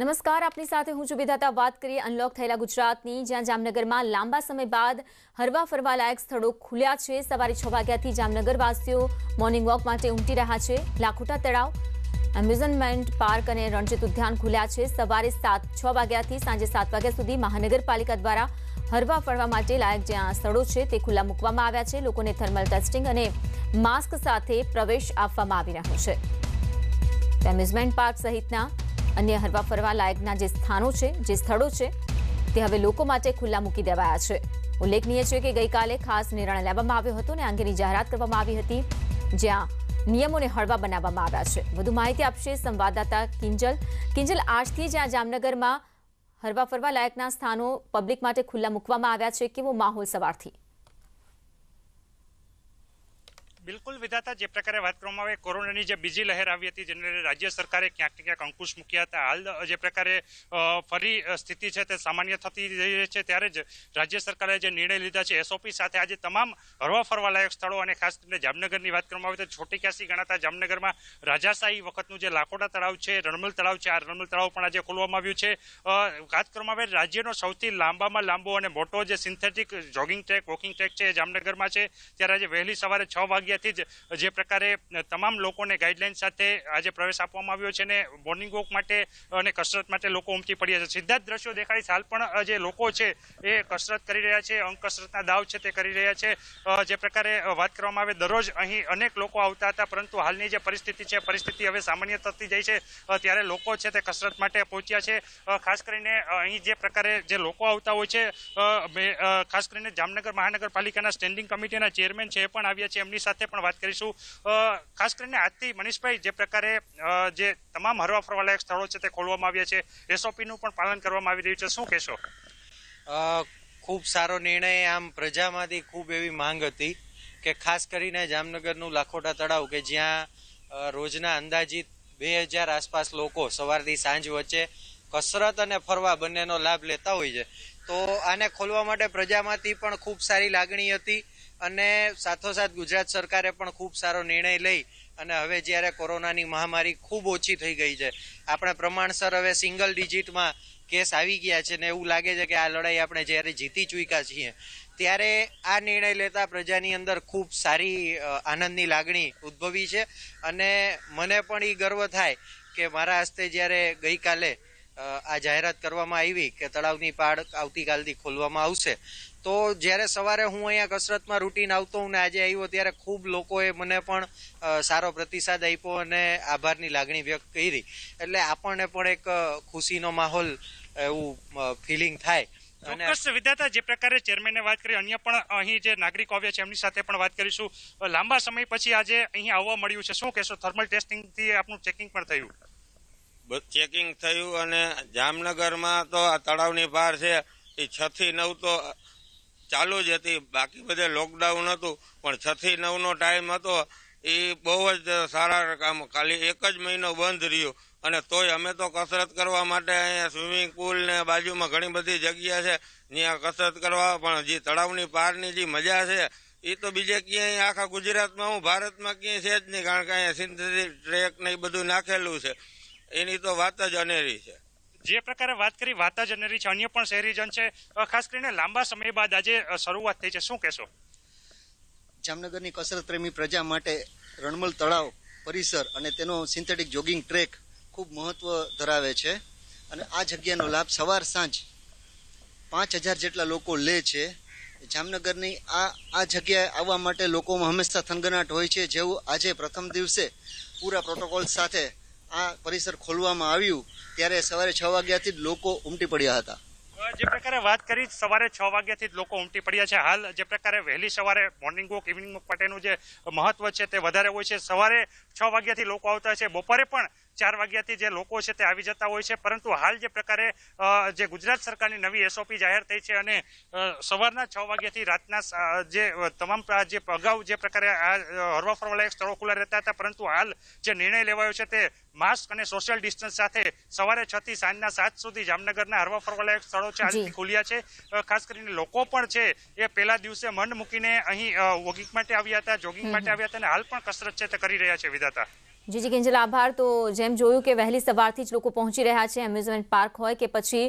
નમસ્કાર આપની સાથે હું જુબેદાતા વાત કરીએ અનલોક થયેલા ગુજરાતની જ્યાં જામનગરમાં લાંબા સમય બાદ હરવા ફરવા લાયક સ્થળો ખુલ્યા છે સવારે છ વાગ્યાથી જામનગરવાસીઓ મોર્નિંગ વોક માટે ઉમટી રહ્યા છે લાખોટા તળાવ એમ્યુઝમેન્ટ પાર્ક અને રણજીત ઉદ્યાન ખુલ્યા છે સવારે સાત છ વાગ્યાથી સાંજે સાત વાગ્યા સુધી મહાનગરપાલિકા દ્વારા હરવા ફરવા માટે લાયક જ્યાં સ્થળો છે તે ખુલ્લા મૂકવામાં આવ્યા છે લોકોને થર્મલ ટેસ્ટિંગ અને માસ્ક સાથે પ્રવેશ આપવામાં આવી રહ્યો છે એમ્યુઝમેન્ટ પાર્ક સહિતના અન્ય હરવા ફરવા લાયકના જે સ્થાનો છે જે સ્થળો છે તે હવે લોકો માટે ખુલ્લા મૂકી દેવાયા છે ઉલ્લેખનીય છે કે ગઈકાલે ખાસ નિર્ણય લેવામાં આવ્યો હતો અને અંગેની જાહેરાત કરવામાં આવી હતી જ્યાં નિયમોને હળવા બનાવવામાં આવ્યા છે વધુ માહિતી આપશે સંવાદદાતા કિંજલ કિંજલ આજથી જ્યાં જામનગરમાં હરવા ફરવા લાયકના સ્થાનો પબ્લિક માટે ખુલ્લા મૂકવામાં આવ્યા છે કેવો માહોલ સવારથી બિલકુલ વિધાતા જે પ્રકારે વાત કરવામાં આવે કોરોનાની જે બીજી લહેર આવી હતી જેને રાજ્ય સરકારે ક્યાંક ને ક્યાંક અંકુશ મૂક્યા હતા હાલ જે પ્રકારે ફરી સ્થિતિ છે તે સામાન્ય થતી રહી છે ત્યારે જ રાજ્ય સરકારે જે નિર્ણય લીધા છે એસઓપી સાથે આજે તમામ હરવા ફરવાલાયક સ્થળો અને ખાસ કરીને જામનગરની વાત કરવામાં આવે તો છોટી કાશી ગણાતા જામનગરમાં રાજાશાહી વખતનું જે લાખોટા તળાવ છે રણમલ તળાવ છે આ રણમલ તળાવ પણ આજે ખોલવામાં આવ્યું છે વાત કરવામાં આવે રાજ્યનો સૌથી લાંબામાં લાંબો અને મોટો જે synthetic jogging track walking track છે એ જામનગરમાં છે ત્યારે આજે વહેલી સવારે છ વાગ્યા જગ્યાથી જ જે પ્રકારે તમામ લોકોને ગાઈડલાઇન સાથે આજે પ્રવેશ આપવામાં આવ્યો છે અને મોર્નિંગ વોક માટે અને કસરત માટે લોકો ઉમટી પડ્યા છે સીધા જ દ્રશ્યો દેખાડી હાલ પણ જે લોકો છે એ કસરત કરી રહ્યા છે અંગ કસરતના દાવ છે તે કરી રહ્યા છે જે પ્રકારે વાત કરવામાં આવે દરરોજ અહીં અનેક લોકો આવતા હતા પરંતુ હાલની જે પરિસ્થિતિ છે પરિસ્થિતિ હવે સામાન્ય થતી જાય છે ત્યારે લોકો છે તે કસરત માટે પહોંચ્યા છે ખાસ કરીને અહીં જે પ્રકારે જે લોકો આવતા હોય છે ખાસ કરીને જામનગર મહાનગરપાલિકાના સ્ટેન્ડિંગ કમિટીના ચેરમેન છે એ પણ આવ્યા છે એમની સાથે સાથે પણ વાત કરીશું ખાસ કરીને આજથી મનીષભાઈ જે પ્રકારે જે તમામ હરવા ફરવાલાયક સ્થળો છે તે ખોલવામાં આવ્યા છે એસઓપીનું પણ પાલન કરવામાં આવી રહ્યું છે શું કહેશો ખૂબ સારો નિર્ણય આમ પ્રજામાંથી ખૂબ એવી માંગ હતી કે ખાસ કરીને જામનગરનું લાખોટા તળાવ કે જ્યાં રોજના અંદાજિત બે હજાર આસપાસ લોકો સવારથી સાંજ વચ્ચે કસરત અને ફરવા બંનેનો લાભ લેતા હોય છે તો આને ખોલવા માટે પ્રજામાંથી પણ ખૂબ સારી લાગણી હતી અને સાથોસાથ ગુજરાત સરકારે પણ ખૂબ સારો નિર્ણય લઈ અને હવે જ્યારે કોરોનાની મહામારી ખૂબ ઓછી થઈ ગઈ છે આપણે પ્રમાણસર હવે સિંગલ ડિજિટમાં કેસ આવી ગયા છે ને એવું લાગે છે કે આ લડાઈ આપણે જ્યારે જીતી ચૂક્યા છીએ ત્યારે આ નિર્ણય લેતા પ્રજાની અંદર ખૂબ સારી આનંદની લાગણી ઉદ્ભવી છે અને મને પણ એ ગર્વ થાય કે મારા હસ્તે જ્યારે ગઈકાલે આ જાહેરાત કરવામાં આવી કે તળાવની પાડ આવતીકાલથી ખોલવામાં આવશે તો જ્યારે સવારે હું અહીંયા કસરતમાં રૂટીન આવતો હું ને આજે આવ્યો ત્યારે ખૂબ લોકોએ મને પણ સારો પ્રતિસાદ આપ્યો અને આભારની લાગણી વ્યક્ત કરી એટલે આપણને પણ એક ખુશીનો માહોલ એવું ફિલિંગ થાય ચોક્કસ વિધાતા જે પ્રકારે ચેરમેને વાત કરી અન્ય પણ અહીં જે નાગરિક આવ્યા છે એમની સાથે પણ વાત કરીશું લાંબા સમય પછી આજે અહીં આવવા મળ્યું છે શું કહેશો થર્મલ ટેસ્ટિંગથી આપનું ચેકિંગ પણ થયું ચેકિંગ થયું અને જામનગરમાં તો આ તળાવની પાર છે એ છ થી નવ તો ચાલુ જ હતી બાકી બધે લોકડાઉન હતું પણ છથી નવનો ટાઈમ હતો એ બહુ જ સારા કામ ખાલી એક જ મહિનો બંધ રહ્યો અને તોય અમે તો કસરત કરવા માટે અહીંયા સ્વિમિંગ પુલ ને બાજુમાં ઘણી બધી જગ્યા છે ત્યાં કસરત કરવા પણ જે તળાવની પારની જે મજા છે એ તો બીજે ક્યાંય આખા ગુજરાતમાં હું ભારતમાં ક્યાંય છે જ નહીં કારણ કે અહીંયા સિન્થેટિક ટ્રેક ને એ બધું નાખેલું છે એની તો વાત જ અનેરી છે જે પ્રકારે વાત કરી વાતાજનરી છે અન્ય પણ શહેરીજન છે ખાસ કરીને લાંબા સમય બાદ આજે શરૂઆત થઈ છે શું કહેશો જામનગરની કસરત પ્રેમી પ્રજા માટે રણમલ તળાવ પરિસર અને તેનો સિન્થેટિક જોગિંગ ટ્રેક ખૂબ મહત્વ ધરાવે છે અને આ જગ્યાનો લાભ સવાર સાંજ પાંચ હજાર જેટલા લોકો લે છે જામનગરની આ આ જગ્યાએ આવવા માટે લોકોમાં હંમેશા થનગનાટ હોય છે જેવું આજે પ્રથમ દિવસે પૂરા પ્રોટોકોલ સાથે આ પરિસર ખોલવામાં આવ્યું ત્યારે સવારે છ વાગ્યાથી જ લોકો ઉમટી પડ્યા હતા જે પ્રકારે વાત કરી સવારે છ વાગ્યાથી જ લોકો ઉમટી પડ્યા છે હાલ જે પ્રકારે વહેલી સવારે મોર્નિંગ વોક ઇવનિંગ વોક માટેનું જે મહત્વ છે તે વધારે હોય છે સવારે છ વાગ્યાથી લોકો આવતા છે બપોરે પણ ચાર વાગ્યાથી જે લોકો છે તે આવી જતા હોય છે પરંતુ હાલ જે પ્રકારે જે ગુજરાત સરકારની નવી એસઓપી જાહેર થઈ છે અને સવારના છ વાગ્યાથી રાતના જે તમામ જે અગાઉ જે પ્રકારે આ હરવા ફરવાલાયક સ્થળો ખુલ્લા રહેતા હતા પરંતુ હાલ જે નિર્ણય લેવાયો છે તે માસ્ક અને સોશિયલ ડિસ્ટન્સ સાથે સવારે છ થી સાંજના સાત સુધી જામનગરના હરવા ફરવાલાયક સ્થળો છે આજથી ખુલ્યા છે ખાસ કરીને લોકો પણ છે એ પેલા દિવસે મન મૂકીને અહીં વોકિંગ માટે આવ્યા હતા જોગિંગ માટે આવ્યા હતા અને હાલ પણ કસરત છે તે કરી રહ્યા છે વિધાતા જીજી ગેંજલ આભાર તો જેમ જોયું કે વહેલી સવારથી જ લોકો પહોંચી રહ્યા છે એમ્યુઝમેન્ટ પાર્ક હોય કે પછી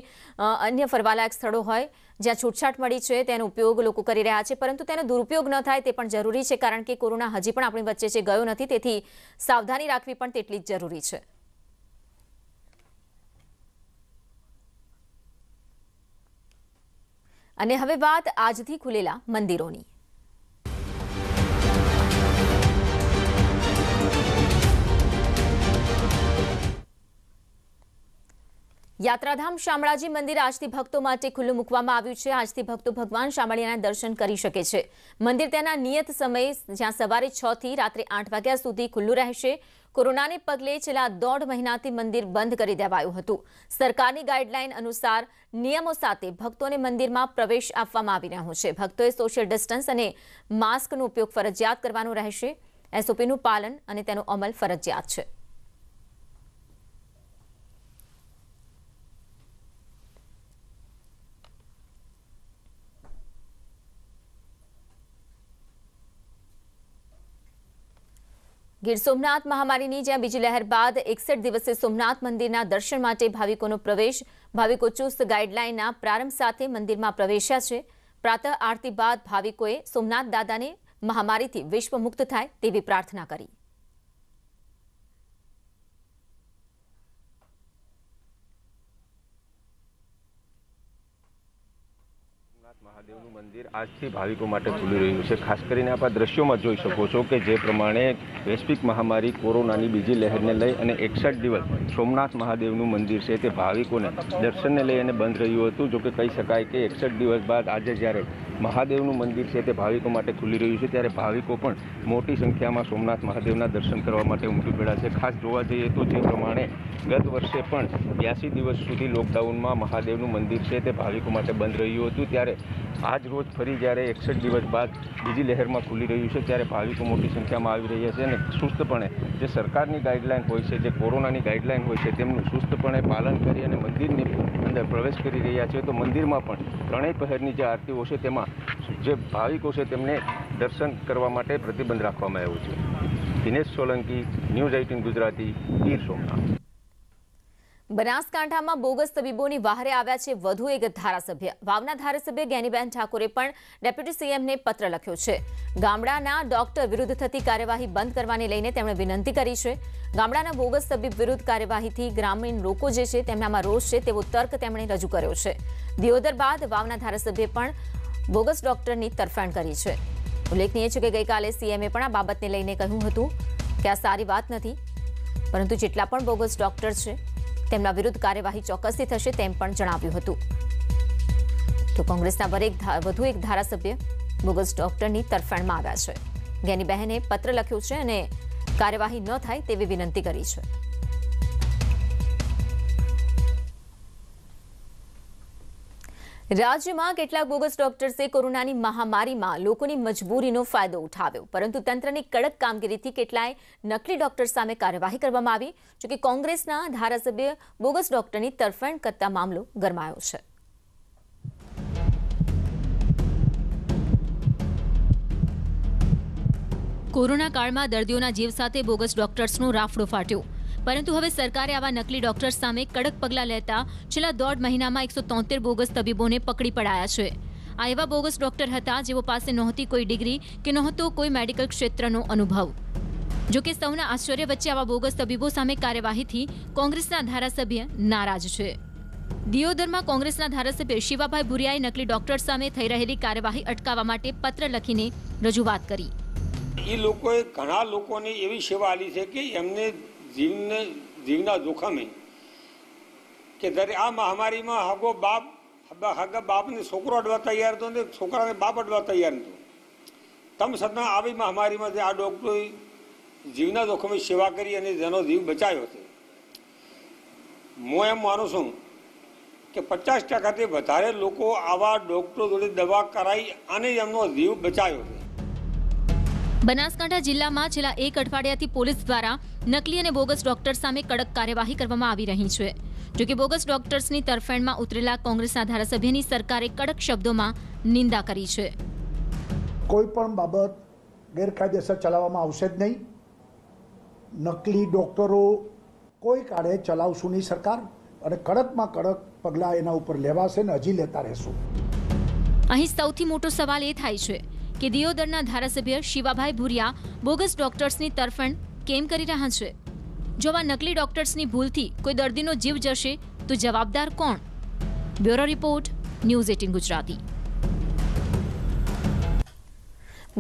અન્ય ફરવાલાયક સ્થળો હોય જ્યાં છૂટછાટ મળી છે તેનો ઉપયોગ લોકો કરી રહ્યા છે પરંતુ તેનો દુરુપયોગ ન થાય તે પણ જરૂરી છે કારણ કે કોરોના હજી પણ આપણી વચ્ચે છે ગયો નથી તેથી સાવધાની રાખવી પણ તેટલી જ જરૂરી છે અને હવે વાત આજથી ખુલેલા મંદિરોની યાત્રાધામ શામળાજી મંદિર આજથી ભક્તો માટે ખુલ્લું મૂકવામાં આવ્યું છે આજથી ભક્તો ભગવાન શામળિયાના દર્શન કરી શકે છે મંદિર તેના નિયત સમયે જ્યાં સવારે છ થી રાત્રે આઠ વાગ્યા સુધી ખુલ્લું રહેશે કોરોનાને પગલે છેલ્લા દોઢ મહિનાથી મંદિર બંધ કરી દેવાયું હતું સરકારની ગાઈડલાઈન અનુસાર નિયમો સાથે ભક્તોને મંદિરમાં પ્રવેશ આપવામાં આવી રહ્યો છે ભક્તોએ સોશિયલ ડિસ્ટન્સ અને માસ્કનો ઉપયોગ ફરજિયાત કરવાનો રહેશે એસઓપીનું પાલન અને તેનો અમલ ફરજિયાત છે ગીર સોમનાથ મહામારીની જ્યાં બીજી લહેર બાદ એકસઠ દિવસે સોમનાથ મંદિરના દર્શન માટે ભાવિકોનો પ્રવેશ ભાવિકો ચુસ્ત ગાઈડલાઇનના પ્રારંભ સાથે મંદિરમાં પ્રવેશ્યા છે પ્રાતઃ આરતી બાદ ભાવિકોએ સોમનાથ દાદાને મહામારીથી વિશ્વ મુક્ત થાય તેવી પ્રાર્થના કરી મહાદેવનું મંદિર આજથી ભાવિકો માટે ખુલી રહ્યું છે ખાસ કરીને આપ આ દ્રશ્યોમાં જોઈ શકો છો કે જે પ્રમાણે વૈશ્વિક મહામારી કોરોનાની બીજી લહેરને લઈ અને એકસઠ દિવસ સોમનાથ મહાદેવનું મંદિર છે તે ભાવિકોને દર્શનને લઈ અને બંધ રહ્યું હતું જોકે કહી શકાય કે એકસઠ દિવસ બાદ આજે જ્યારે મહાદેવનું મંદિર છે તે ભાવિકો માટે ખુલી રહ્યું છે ત્યારે ભાવિકો પણ મોટી સંખ્યામાં સોમનાથ મહાદેવના દર્શન કરવા માટે ઉમટી પડ્યા છે ખાસ જોવા જઈએ તો જે પ્રમાણે ગત વર્ષે પણ બ્યાસી દિવસ સુધી લોકડાઉનમાં મહાદેવનું મંદિર છે તે ભાવિકો માટે બંધ રહ્યું હતું ત્યારે આજ રોજ ફરી જ્યારે એકસઠ દિવસ બાદ બીજી લહેરમાં ખુલી રહ્યું છે ત્યારે ભાવિકો મોટી સંખ્યામાં આવી રહ્યા છે અને સુસ્તપણે જે સરકારની ગાઈડલાઈન હોય છે જે કોરોનાની ગાઈડલાઈન હોય છે તેમનું સુસ્તપણે પાલન કરી અને મંદિરની અંદર પ્રવેશ કરી રહ્યા છે તો મંદિરમાં પણ ત્રણેય પહેરની જે આરતીઓ છે તેમાં જે ભાવિકો છે તેમને દર્શન કરવા માટે પ્રતિબંધ રાખવામાં આવ્યો છે દિનેશ સોલંકી ન્યૂઝ એઇટીન ગુજરાતી ગીર સોમનાથ બનાસકાંઠામાં બોગસ તબીબોની વહારે આવ્યા છે વધુ એક ધારાસભ્ય વાવના ધારાસભ્ય જ્ઞાનીબેન ઠાકોરે પણ ડેપ્યુટી સીએમને પત્ર લખ્યો છે ગામડાના ડોક્ટર વિરુદ્ધ થતી કાર્યવાહી બંધ કરવાને લઈને તેમણે વિનંતી કરી છે ગામડાના બોગસ તબીબ વિરુદ્ધ કાર્યવાહીથી ગ્રામીણ લોકો જે છે તેમનામાં રોષ છે તેવો તર્ક તેમણે રજૂ કર્યો છે દિયોદર બાદ વાવના ધારાસભ્યે પણ બોગસ ડોક્ટરની તરફેણ કરી છે ઉલ્લેખનીય છે કે ગઈકાલે સીએમએ પણ આ બાબતને લઈને કહ્યું હતું કે આ સારી વાત નથી પરંતુ જેટલા પણ બોગસ ડોક્ટર છે તેમના વિરુદ્ધ કાર્યવાહી ચોક્કસથી થશે તેમ પણ જણાવ્યું હતું તો કોંગ્રેસના વધુ એક ધારાસભ્ય બોગસ ડોક્ટરની તરફેણમાં આવ્યા છે જ્ઞાની બહેને પત્ર લખ્યો છે અને કાર્યવાહી ન થાય તેવી વિનંતી કરી છે રાજ્યમાં કેટલાક બોગસ ડોક્ટર્સે કોરોનાની મહામારીમાં લોકોની મજબૂરીનો ફાયદો ઉઠાવ્યો પરંતુ તંત્રની કડક કામગીરીથી કેટલાય નકલી ડોક્ટર સામે કાર્યવાહી કરવામાં આવી જોકે કોંગ્રેસના ધારાસભ્ય બોગસ ડોક્ટરની તરફેણ કરતા મામલો ગરમાયો છે કોરોના કાળમાં દર્દીઓના જીવ સાથે બોગસ ડોક્ટર્સનું રાફડો ફાટ્યો પરંતુ હવે સરકારે આવા નકલી ડોક્ટર્સ સામે કડક પગલાં લેતા છેલ્લા દોઢ મહિનામાં એકસો તોતેર બોગસ તબીબોને પકડી પડાયા છે આ એવા બોગસ ડોક્ટર હતા જેઓ પાસે નહોતી કોઈ ડિગ્રી કે નહોતો કોઈ મેડિકલ ક્ષેત્રનો અનુભવ જોકે સૌના આશ્ચર્ય વચ્ચે આવા બોગસ તબીબો સામે કાર્યવાહીથી કોંગ્રેસના ધારાસભ્ય નારાજ છે દિયોદરમાં કોંગ્રેસના ધારાસભ્ય શિવાભાઈ ભુરિયાએ નકલી ડોક્ટર સામે થઈ રહેલી કાર્યવાહી અટકાવવા માટે પત્ર લખીને રજૂઆત કરી એ લોકોએ ઘણા લોકોને એવી સેવા આપી છે કે એમને જીવને જીવના જોખમે કે જ્યારે આ મહામારીમાં હગો બાપ હગા બાપને છોકરો અડવા તૈયાર હતો ને છોકરાને બાપ અડવા તૈયાર નહોતો તમ સદના આવી મહામારીમાં જે આ ડોક્ટરો જીવના જોખમે સેવા કરી અને જેનો જીવ બચાવ્યો છે હું એમ માનું છું કે પચાસ ટકાથી વધારે લોકો આવા ડોક્ટરો જોડે દવા કરાવી અને એમનો જીવ બચાવ્યો છે બનાસકાંઠા જિલ્લામાં છેલ્લા એક અઠવાડિયાથી પોલીસ દ્વારા નકલી અને બોગસ ડોક્ટર સામે કડક કાર્યવાહી કરવામાં આવી રહી છે જોકે બોગસ ડોક્ટર્સની તરફેણમાં ઉતરેલા કોંગ્રેસના ધારાસભ્યની સરકારે કડક શબ્દોમાં નિંદા કરી છે કોઈ પણ બાબત ગેરકાયદેસર ચલાવવામાં આવશે જ નહીં નકલી ડોક્ટરો કોઈ કાળે ચલાવશું નહીં સરકાર અને કડકમાં કડક પગલાં એના ઉપર લેવાશે ને હજી લેતા રહેશું અહીં સૌથી મોટો સવાલ એ થાય છે કે દિયોદરના ધારાસભ્ય શિવાભાઈ ભુરિયા બોગસ ડોક્ટર્સની તરફેણ કેમ કરી રહ્યા છે જો આ નકલી ડોક્ટર્સની ભૂલથી કોઈ દર્દીનો જીવ જશે તો જવાબદાર કોણ bureau report news eighteen Gujarati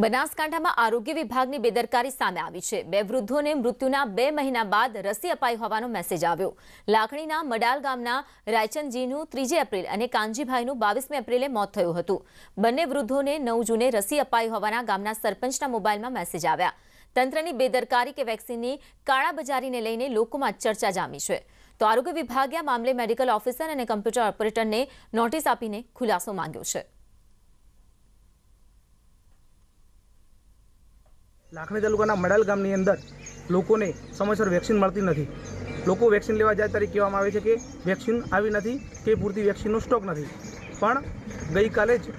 બનાસકાંઠામાં આરોગ્ય વિભાગની બેદરકારી સામે આવી છે બે વૃદ્ધોને મૃત્યુના બે મહિના બાદ રસી અપાઈ હોવાનો મેસેજ આવ્યો લાખણીના મડાલ ગામના રાયચંદજીનું ત્રીજી એપ્રિલ અને કાનજીભાઈનું બાવીસમી એપ્રિલે મોત થયું હતું બંને વૃદ્ધોને નવ જૂને રસી અપાઈ હોવાના ગામના સરપંચના મોબાઈલમાં મેસેજ આવ્યા તંત્રની બેદરકારી કે વેક્સિનની કાળાબજારીને લઈને લોકોમાં ચર્ચા જામી છે તો આરોગ્ય વિભાગે આ મામલે મેડિકલ ઓફિસર અને કમ્પ્યુટર ઓપરેટરને નોટિસ આપીને ખુલાસો માંગ્યો છે લાખણી તાલુકાના મડાલ ગામની અંદર લોકોને સમયસર વેક્સિન મળતી નથી લોકો વેક્સિન લેવા જાય ત્યારે કહેવામાં આવે છે કે વેક્સિન આવી નથી કે પૂરતી વેક્સિનનો સ્ટોક નથી પણ ગઈકાલે જ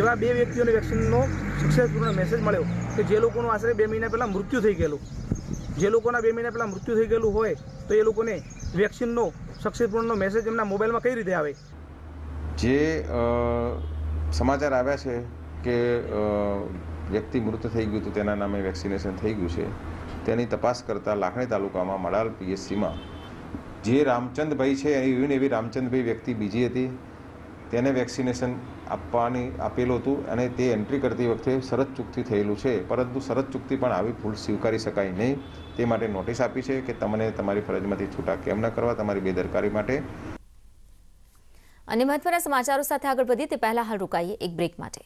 એવા બે વ્યક્તિઓને વેક્સિનનો સક્સેસપૂર્ણ મેસેજ મળ્યો કે જે લોકોનું આશરે બે મહિના પહેલાં મૃત્યુ થઈ ગયેલું જે લોકોના બે મહિના પહેલાં મૃત્યુ થઈ ગયેલું હોય તો એ લોકોને વેક્સિનનો સક્સેસપૂર્ણનો મેસેજ એમના મોબાઈલમાં કઈ રીતે આવે જે સમાચાર આવ્યા છે કે વ્યક્તિ મૃત થઈ ગયું હતું તેના નામે વેક્સિનેશન થઈ ગયું છે તેની તપાસ કરતાં લાખણી તાલુકામાં મડાલ પીએસસીમાં જે રામચંદભાઈ છે એવી ને એવી રામચંદભાઈ વ્યક્તિ બીજી હતી તેને વેક્સિનેશન આપવાની આપેલું હતું અને તે એન્ટ્રી કરતી વખતે શરત ચૂકતી થયેલું છે પરંતુ શરત ચૂકતી પણ આવી ભૂલ સ્વીકારી શકાય નહીં તે માટે નોટિસ આપી છે કે તમને તમારી ફરજમાંથી છૂટા કેમ ન કરવા તમારી બેદરકારી માટે અને મહત્વના સમાચારો સાથે આગળ વધીએ તે પહેલા હાલ રોકાઈએ એક બ્રેક માટે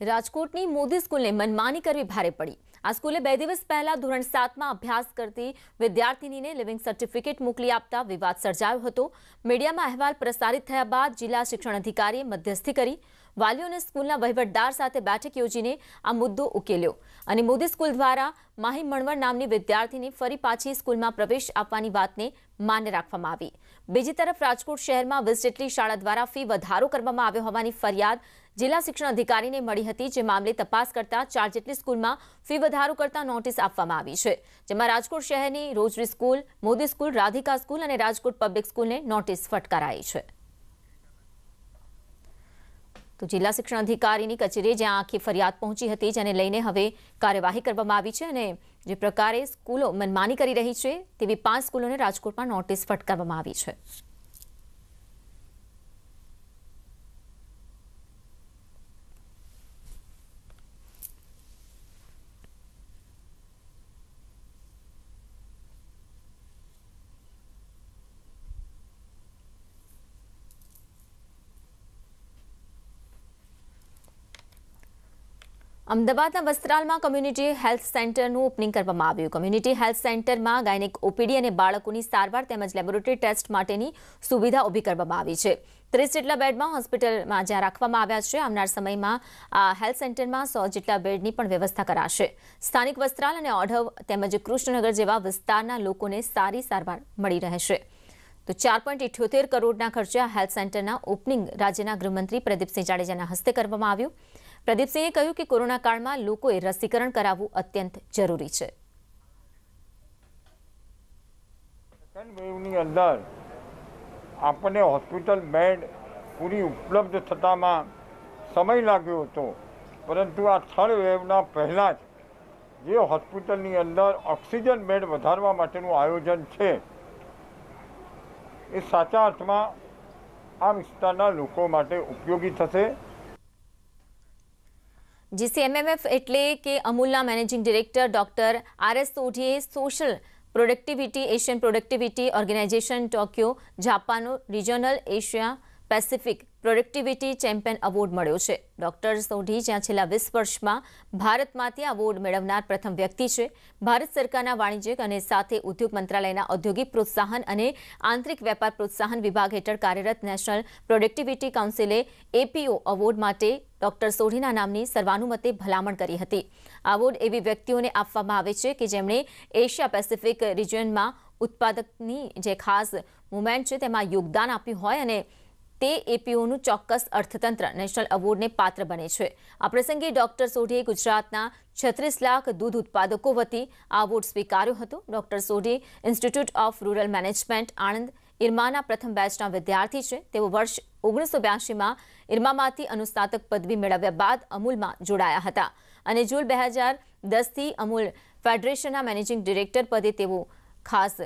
રાજકોટની મોદી સ્કૂલને મનમાની કરવી ભારે પડી આ સ્કૂલે બે દિવસ પહેલા ધોરણ સાતમાં અભ્યાસ કરતી વિદ્યાર્થીનીને લિવિંગ સર્ટિફિકેટ મોકલી આપતા વિવાદ સર્જાયો હતો મીડિયામાં અહેવાલ પ્રસારિત થયા બાદ જિલ્લા શિક્ષણ અધિકારીએ મધ્યસ્થી કરી વાલીઓને સ્કૂલના વહીવટદાર સાથે બેઠક યોજીને આ મુદ્દો ઉકેલ્યો અને મોદી સ્કૂલ દ્વારા માહી મણવર નામની વિદ્યાર્થીને ફરી પાછી સ્કૂલમાં પ્રવેશ આપવાની વાતને માન્ય રાખવામાં આવી બીજી તરફ રાજકોટ શહેરમાં વીસ જેટલી શાળા દ્વારા ફી વધારો કરવામાં આવ્યો હોવાની ફરિયાદ જિલ્લા શિક્ષણ અધિકારીને મળી હતી જે મામલે તપાસ કરતા ચાર જેટલી સ્કૂલમાં ફી વધારો કરતા નોટિસ આપવામાં આવી છે જેમાં રાજકોટ શહેરની Rosary school Modi school Radhika school અને રાજકોટ પબ્લિક સ્કૂલને નોટિસ ફટકારાઈ છે તો જિલ્લા શિક્ષણ અધિકારીની કચેરીએ જ્યાં આખી ફરિયાદ પહોંચી હતી જેને લઈને હવે કાર્યવાહી કરવામાં આવી છે અને જે પ્રકારે સ્કૂલો મનમાની કરી રહી છે તેવી પાંચ સ્કૂલોને રાજકોટમાં નોટિસ ફટકારવામાં આવી છે અમદાવાદના વસ્ત્રાલમાં કમ્યુનિટી હેલ્થ સેન્ટરનું ઓપનિંગ કરવામાં આવ્યું કમ્યુનિટી હેલ્થ સેન્ટરમાં ગાયનેક ઓપીડી અને બાળકોની સારવાર તેમજ લેબોરેટરી ટેસ્ટ માટેની સુવિધા ઊભી કરવામાં આવી છે ત્રીસ જેટલા બેડમાં હોસ્પિટલમાં જ્યાં રાખવામાં આવ્યા છે આવનાર સમયમાં આ હેલ્થ સેન્ટરમાં સો જેટલા બેડની પણ વ્યવસ્થા કરાશે સ્થાનિક વસ્ત્રાલ અને ઓઢવ તેમજ કૃષ્ણનગર જેવા વિસ્તારના લોકોને સારી સારવાર મળી રહેશે તો ચાર પોઈન્ટ ઇઠ્યોતેર કરોડના ખર્ચે આ હેલ્થ સેન્ટરના ઓપનિંગ રાજ્યના ગૃહમંત્રી પ્રદીપસિંહ જાડેજાના હસ્તે કરવામાં આવ્યું પ્રદીપસિંહે કહ્યું કે કોરોના કાળમાં લોકોએ રસીકરણ કરાવવું અત્યંત જરૂરી છે આપણને હોસ્પિટલ બેડ પૂરી ઉપલબ્ધ થતામાં સમય લાગ્યો હતો પરંતુ આ થર્ડ વેવના પહેલાં જ જે હોસ્પિટલની અંદર ઓક્સિજન બેડ વધારવા માટેનું આયોજન છે એ સાચા અર્થમાં આ વિસ્તારના લોકો માટે ઉપયોગી થશે જીસીએમએમએફ એટલે કે અમૂલના managing director doctor R S સોઢીએ social productivity Asian productivity organisation Tokyo જાપાનનું regional Asia Pacific productivity champion award મળ્યો છે ડોક્ટર સોઢી જે આ છેલા 20 વર્ષમાં ભારતમાટી આવોર્ડ મેળવનાર પ્રથમ વ્યક્તિ છે ભારત સરકારના વાણિજ્યક અને સાથે ઉદ્યોગ મંત્રાલયના ઔદ્યોગિક પ્રોત્સાહન અને આંતરિક વેપાર પ્રોત્સાહન વિભાગ હેઠળ કાર્યરત નેશનલ પ્રોડક્ટિવિટી કાઉન્સિલે એપીઓ એવોર્ડ માટે ડોક્ટર સોઢીના નામની સર્વાનુમતે ભલામણ કરી હતી આ એવોર્ડ એવી વ્યક્તિઓને આપવામાં આવે છે કે જેમણે એશિયા પેસિફિક રિજનમાં ઉત્પાદકની જે ખાસ મુમેન્ટ છે તેમાં યોગદાન આપ્યું હોય અને તે એપીઓનું ચોક્કસ અર્થતંત્ર નેશનલ એવોર્ડને પાત્ર બને છે આ પ્રસંગે ડોક્ટર સોઢીએ ગુજરાતના છત્રીસ લાખ દૂધ ઉત્પાદકો વતી આ એવોર્ડ સ્વીકાર્યો હતો doctor Sodhi institute of rural management Anand ઇરમાના પ્રથમ બેચના વિદ્યાર્થી છે તેઓ વર્ષ ઓગણીસો બ્યાસીમાં ઇરમામાંથી અનુસ્નાતક પદવી મેળવ્યા બાદ અમૂલમાં જોડાયા હતા અને જૂન બે હજાર દસથી અમૂલ ફેડરેશનના મેનેજિંગ ડિરેક્ટર પદે તેઓ ખાસ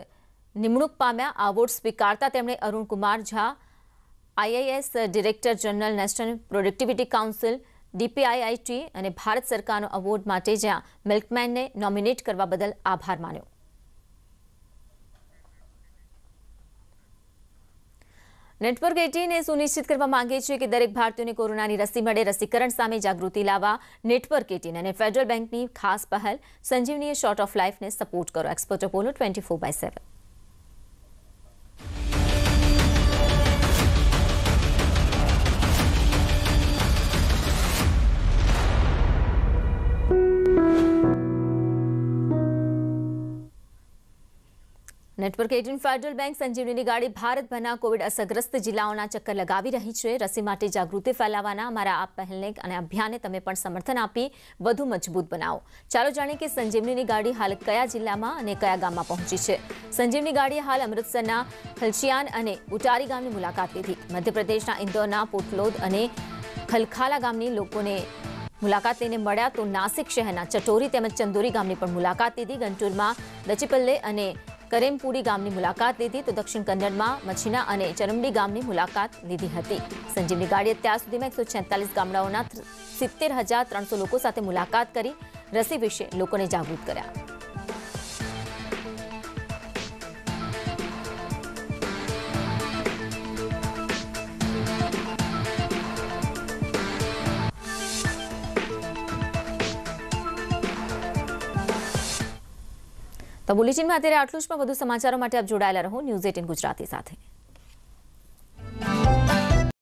નિમણૂક પામ્યા આ એવોર્ડ સ્વીકારતા તેમણે Arunkumar Jha IIS director general national productivity council DPIIT અને ભારત સરકારનો અવોર્ડ માટે જ્યાં મિલ્કમેનને નોમિનેટ કરવા બદલ આભાર માન્યો નેટવર્ક એટીન એ સુનિશ્ચિત કરવા માંગે છે કે દરેક ભારતીયોને કોરોનાની રસી મળે રસીકરણ સામે જાગૃતિ લાવવા નેટવર્ક એટીન અને ફેડરલ બેંકની ખાસ પહેલ સંજીવનીએ શોર્ટ ઓફ લાઇફને સપોર્ટ કરો expert Apollo twenty four by seven network eighteen federal bank સંજીવનીની ગાડી ભારતભરના કોવિડ અસરગ્રસ્ત જિલ્લાઓના ચક્કર લગાવી રહી છે રસી માટે જાગૃતિ ફેલાવવાના અમારા આ પહેલને અને અભિયાનને તમે પણ સમર્થન આપી વધુ મજબૂત બનાવો ચાલો જાણીએ કે સંજીવનીની ગાડી હાલ કયા જિલ્લામાં અને કયા ગામમાં પહોંચી છે સંજીવની ગાડી હાલ અમૃતસરના હલશિયાન અને ઉટારી ગામની મુલાકાત લીધી મધ્યપ્રદેશના ઇન્દોરના પોટલોદ અને ખલખાલા ગામની લોકોને મુલાકાત લઈને મળ્યા તો નાસિક શહેરના ચટોરી તેમજ ચંદોરી ગામની પણ મુલાકાત લીધી ગંટુરમાં દચીપલ્લે અને કરેમપુરી ગામની મુલાકાત લીધી તો દક્ષિણ કન્નડમાં મછીના અને ચરમડી ગામની મુલાકાત લીધી હતી સંજીવ નિગાડીએ અત્યાર સુધીમાં એકસો છેતાલીસ ગામડાઓના સિત્તેર હજાર ત્રણસો લોકો સાથે મુલાકાત કરી રસી વિશે લોકોને જાગૃત કર્યા તો બુલેટિનમાં અત્યારે આટલું જ પણ વધુ સમાચારો માટે આપ જોડાયેલા રહો ન્યૂઝ એટીન ગુજરાતી સાથે